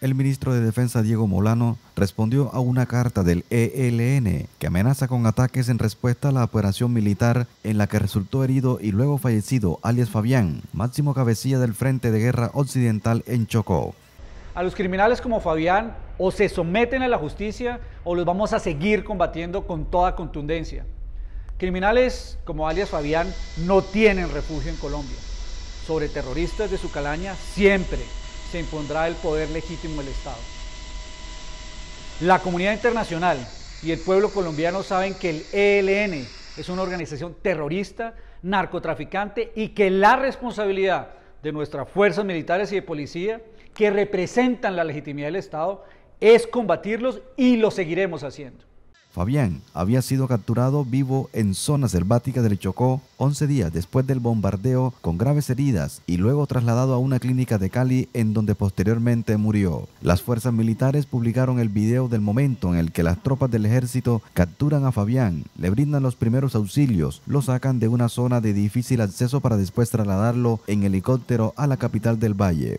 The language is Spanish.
El ministro de Defensa Diego Molano respondió a una carta del ELN que amenaza con ataques en respuesta a la operación militar en la que resultó herido y luego fallecido alias Fabián, máximo cabecilla del Frente de Guerra Occidental en Chocó. A los criminales como Fabián o se someten a la justicia o los vamos a seguir combatiendo con toda contundencia. Criminales como alias Fabián no tienen refugio en Colombia. Sobre terroristas de su calaña siempre se impondrá el poder legítimo del Estado. La comunidad internacional y el pueblo colombiano saben que el ELN es una organización terrorista, narcotraficante y que la responsabilidad de nuestras fuerzas militares y de policía, que representan la legitimidad del Estado, es combatirlos y lo seguiremos haciendo. Fabián había sido capturado vivo en zona selvática del Chocó 11 días después del bombardeo con graves heridas y luego trasladado a una clínica de Cali en donde posteriormente murió. Las fuerzas militares publicaron el video del momento en el que las tropas del ejército capturan a Fabián, le brindan los primeros auxilios, lo sacan de una zona de difícil acceso para después trasladarlo en helicóptero a la capital del valle.